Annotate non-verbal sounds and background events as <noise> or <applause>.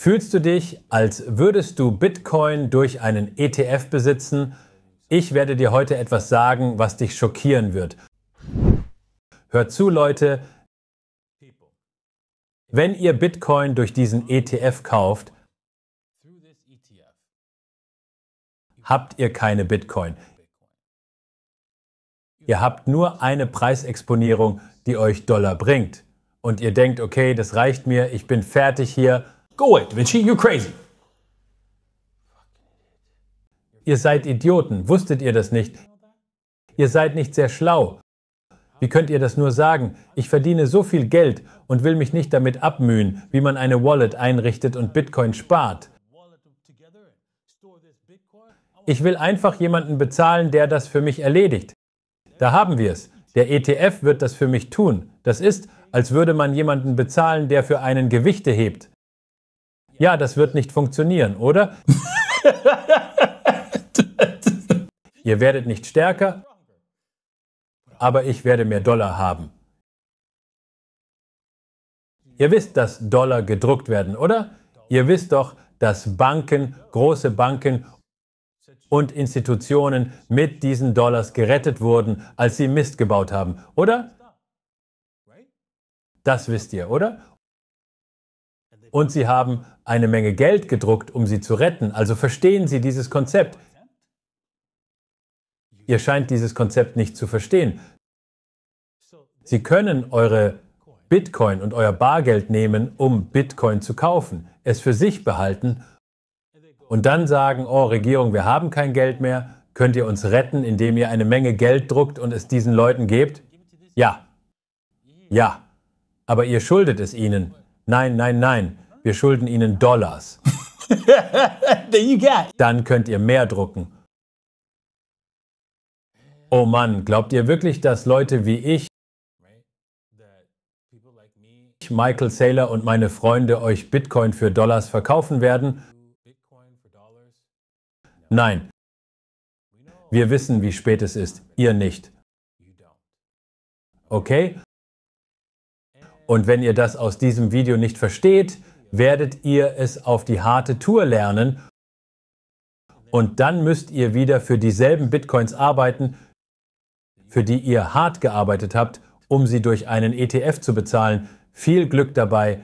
Fühlst du dich, als würdest du Bitcoin durch einen ETF besitzen? Ich werde dir heute etwas sagen, was dich schockieren wird. Hör zu, Leute. Wenn ihr Bitcoin durch diesen ETF kauft, habt ihr keine Bitcoin. Ihr habt nur eine Preisexponierung, die euch Dollar bringt. Und ihr denkt, okay, das reicht mir, ich bin fertig hier. Go it, Vinci, you crazy. Ihr seid Idioten, wusstet ihr das nicht? Ihr seid nicht sehr schlau. Wie könnt ihr das nur sagen? Ich verdiene so viel Geld und will mich nicht damit abmühen, wie man eine Wallet einrichtet und Bitcoin spart. Ich will einfach jemanden bezahlen, der das für mich erledigt. Da haben wir es. Der ETF wird das für mich tun. Das ist, als würde man jemanden bezahlen, der für einen Gewichte hebt ja, das wird nicht funktionieren, oder? <laughs> Ihr werdet nicht stärker, aber ich werde mehr Dollar haben. Ihr wisst, dass Dollar gedruckt werden, oder? Ihr wisst doch, dass Banken, große Banken und Institutionen mit diesen Dollars gerettet wurden, als sie Mist gebaut haben, oder? Das wisst ihr, oder? Und sie haben eine Menge Geld gedruckt, um sie zu retten. Also verstehen Sie dieses Konzept. Ihr scheint dieses Konzept nicht zu verstehen. Sie können eure Bitcoin und euer Bargeld nehmen, um Bitcoin zu kaufen, es für sich behalten und dann sagen, oh Regierung, wir haben kein Geld mehr, könnt ihr uns retten, indem ihr eine Menge Geld druckt und es diesen Leuten gebt? Ja. Ja. Aber ihr schuldet es ihnen nein, nein, nein, wir schulden Ihnen Dollars. <laughs> Dann könnt ihr mehr drucken. Oh Mann, glaubt ihr wirklich, dass Leute wie ich, Michael Saylor und meine Freunde euch Bitcoin für Dollars verkaufen werden? Nein. Wir wissen, wie spät es ist, ihr nicht. Okay? Und wenn ihr das aus diesem Video nicht versteht, werdet ihr es auf die harte Tour lernen. Und dann müsst ihr wieder für dieselben Bitcoins arbeiten, für die ihr hart gearbeitet habt, um sie durch einen ETF zu bezahlen. Viel Glück dabei.